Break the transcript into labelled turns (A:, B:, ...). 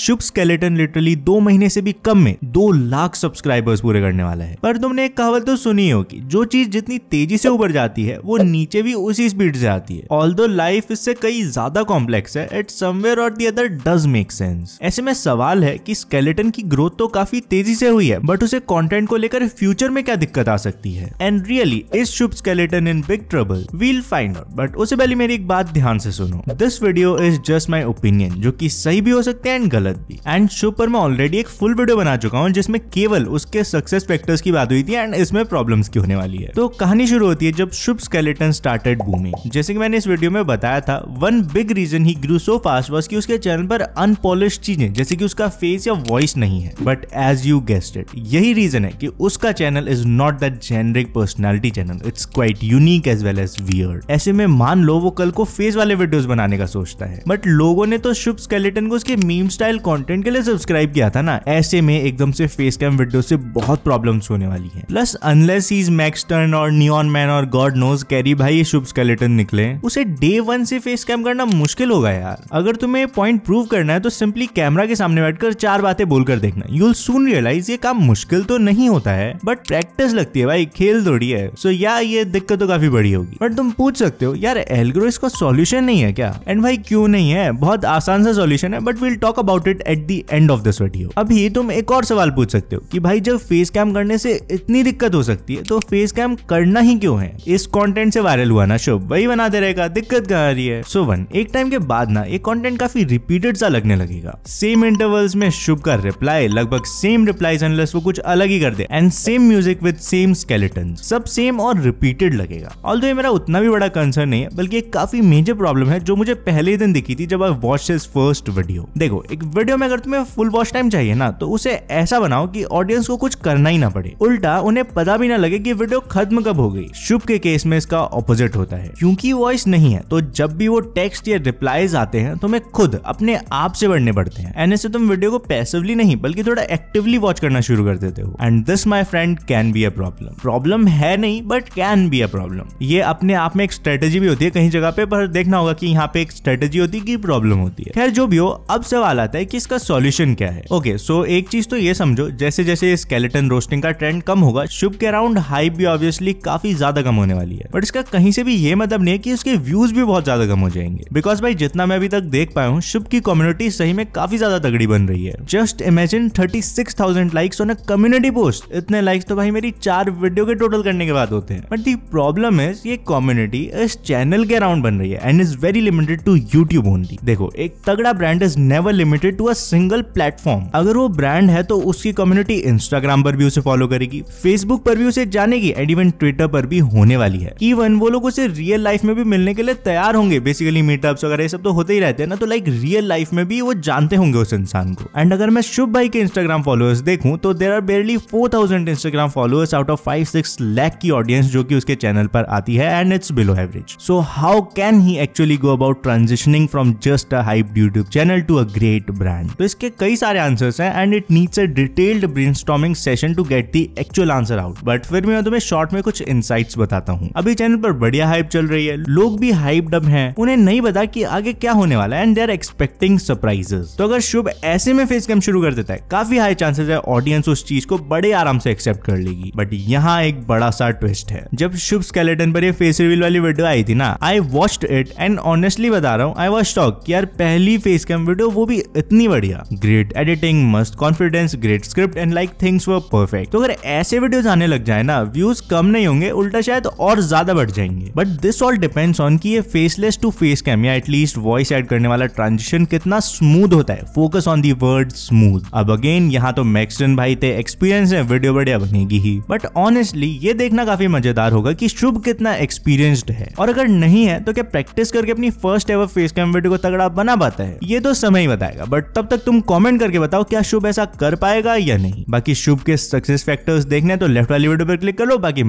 A: शुभ skeleton literally दो महीने से भी कम में दो लाख सब्सक्राइबर्स पूरे करने वाला है पर तुमने एक कहावत तो सुनी होगी जो चीज जितनी तेजी से उबर जाती है वो नीचे भी उसी स्पीड से आती है ऑल दो लाइफ इससे कई ज्यादा कॉम्प्लेक्स है इट समवेयर और the other does make sense ऐसे में सवाल है कि स्केलेटन की ग्रोथ तो काफी तेजी से हुई है बट उसे कॉन्टेंट को लेकर फ्यूचर में क्या दिक्कत आ सकती है and really is Shubh skeleton in big trouble we'll find out but उससे पहले मेरी एक बात ध्यान से सुनो this video is just my opinion जो की सही भी हो सकते हैं एंड गलत गलत भी एंड शो पर मैं ऑलरेडी एक फुल वीडियो बना चुका हूँ जिसमें केवल उसके सक्सेस फैक्टर्स की बात हुई थी एंड इसमें प्रॉब्लम्स की होने वाली है तो कहानी शुरू होती है जब शुभ स्केलेटन स्टार्टेड बूमिंग जैसे कि मैंने इस वीडियो में बताया था one big reason he grew so fast was की उसके चैनल पर अनपॉलिश चीजें जैसे की उसका फेस या वॉइस नहीं है but as you guessed it यही रीजन है की उसका channel is not that generic personality channel it's quite unique as well as weird ऐसे में मान लो वो कल को फेस वाले वीडियोस बनाने का सोचता है बट लोगों ने तो शुभ स्केलेटन को उसके मीम स्टाइल कंटेंट के लिए सब्सक्राइब किया था ना ऐसे में एकदम से फेस कैम विंडो से बहुत प्रॉब्लम्स होने वाली है plus unless is Max turn और नियॉन मैन और गॉड नोज कैरी भाई ये शुभ स्केलेटन निकले उसे डे वन से फेस कैम करना मुश्किल होगा यार अगर तुम्हें पॉइंट प्रूव करना है तो सिंपली कैमरा के सामने बैठकर चार बातें बोलकर देखना यूल सुन रियलाइज ये काम मुश्किल तो नहीं होता है बट प्रैक्टिस लगती है भाई खेल थोड़ी है सो so, या ये दिक्कत तो काफी बड़ी होगी बट तुम पूछ सकते हो यार एलग्रो इसका सोल्यूशन नहीं है क्या एंड भाई क्यों नहीं है बहुत आसान सा सोल्यूशन है but will talk about about it at the end of this video अभी तुम एक और सवाल पूछ सकते हो कि भाई जब फेस कैम करने से इतनी दिक्कत हो सकती है तो फेस कैम करना ही क्यों है इस कॉन्टेंट से वायरल हुआ ना शुभ वही बनाते रहेगा दिक्कत कहाँ आ रही है सो so वन एक टाइम के बाद ना ये कॉन्टेंट काफी रिपीटेड सा लगने लगेगा सेम इंटरवल्स में शुभ का रिप्लाई लगभग सेम रिप्लाई वो कुछ अलग ही कर दे and same music with same skeleton सब सेम और रिपीटेड लगेगा ऑल ये मेरा उतना भी बड़ा कंसर्न नहीं है बल्कि एक काफी मेजर प्रॉब्लम है जो मुझे पहले दिन दिखी थी जब I watch this first video देखो एक वीडियो में अगर तुम्हें फुल वॉच टाइम चाहिए ना तो उसे ऐसा बनाओ कि ऑडियंस को कुछ करना ही ना पड़े उल्टा उन्हें पता भी ना लगे कि वीडियो खत्म कब हो गई शुभ के केस में इसका ऑपोजिट होता है क्योंकि वॉइस नहीं है तो जब भी वो टेक्स्ट या रिप्लाईज आते हैं तो मैं खुद अपने आप से बढ़ने पड़ते हैं ऐसे तुम वीडियो को पैसिवली नहीं बल्कि थोड़ा एक्टिवली वॉच करना शुरू कर देते हो and this my friend can be a problem problem है नहीं but can be a problem ये अपने आप में एक स्ट्रेटेजी भी होती है कहीं जगह पे पर देखना होगा कि यहाँ पे एक स्ट्रेटेजी होती है कि प्रॉब्लम होती है खैर जो भी हो अब सवाल आता है है कि इसका सॉल्यूशन क्या है ओके सो एक चीज तो ये समझो जैसे जैसे स्केलेटन रोस्टिंग का ट्रेंड कम होगा शुभ के अराउंड हाइप भी ऑब्वियसली काफी ज्यादा कम होने वाली है बट इसका कहीं से भी ये मतलब नहीं है कि उसके व्यूज भी बहुत ज्यादा कम हो जाएंगे बिकॉज भाई जितना मैं अभी तक देख पाया हूँ शुभ की कम्युनिटी सही में काफी ज्यादा तगड़ी बन रही है just imagine thirty six thousand likes on a community post इतने लाइक्स तो भाई मेरी चार वीडियो के टोटल करने के बाद होते हैं बट दी प्रॉब्लम इज ये कम्युनिटी इस चैनल के अराउंड बन रही है and is very limited to YouTube only देखो एक तगड़ा brand is never limited connected to a single platform अगर वो ब्रांड है तो उसकी कम्युनिटी इंस्टाग्राम पर भी उसे फॉलो करेगी फेसबुक पर भी उसे जानेगी एंड इवन ट्विटर पर भी होने वाली है इवन वो लोग उसे रियल लाइफ में भी मिलने के लिए तैयार होंगे बेसिकली मीटअप्स वगैरह ये सब तो होते ही रहते हैं ना तो लाइक रियल लाइफ में भी वो जानते होंगे उस इंसान को एंड अगर मैं शुभ भाई के इंस्टाग्राम फॉलोअर्स देखूं तो there are barely four thousand Instagram followers out of five six lakh की ऑडियंस जो कि उसके चैनल पर आती है and it's below average so how can he actually go about transitioning from just a hype YouTube channel to a great brand तो इसके कई सारे आंसर्स हैं and it needs a detailed brainstorming session to get the actual answer out but फिर भी मैं तुम्हें short में कुछ इनसाइट्स बताता हूँ अभी चैनल पर बढ़िया हाइप चल रही है लोग भी हाइप डब है उन्हें नहीं पता की आगे क्या होने वाला है and they are expecting surprises तो अगर शुभ ऐसे में फेस कैम शुरू कर देता है काफी हाई चांसेस है ऑडियंस उस चीज को बड़े आराम से एक्सेप्ट कर लेगी बट यहाँ एक बड़ा सा ट्विस्ट है जब शुभ स्केलेटन पर ये फेस रिवील वाली वीडियो आई थी ना I watched it and honestly बता रहा हूँ आई वॉच टॉक यार पहली फेस कैम वीडियो वो भी इतनी बढ़िया ग्रेट एडिटिंग मस्त confidence great script and like things were perfect तो अगर ऐसे वीडियोस आने लग जाए ना व्यूज कम नहीं होंगे उल्टा शायद और ज्यादा बढ़ जाएंगे but this all depends on की फेसलेस टू फेस कैम या एटलीस्ट वॉइस एड करने वाला ट्रांजिशन कितना स्मूथ होता है focus on the word smooth अब अगेन यहाँ तो मैक्सटन भाई थे एक्सपीरियंस है वीडियो बढ़िया बनेगी ही बट ऑनेस्टली ये देखना काफी मजेदार होगा कि शुभ कितना एक्सपीरियंस्ड है और अगर नहीं है तो क्या प्रैक्टिस करके अपनी first ever face cam video को तगड़ा बना पाता है ये तो समय ही बताएगा बट बट तब तक तुम कॉमेंट करके बताओ क्या शुभ ऐसा कर पाएगा या नहीं बाकी शुभ के सक्सेस फैक्टर्स देखने तो लेफ्ट वाली वीडियो पर क्लिक कर लो बाकी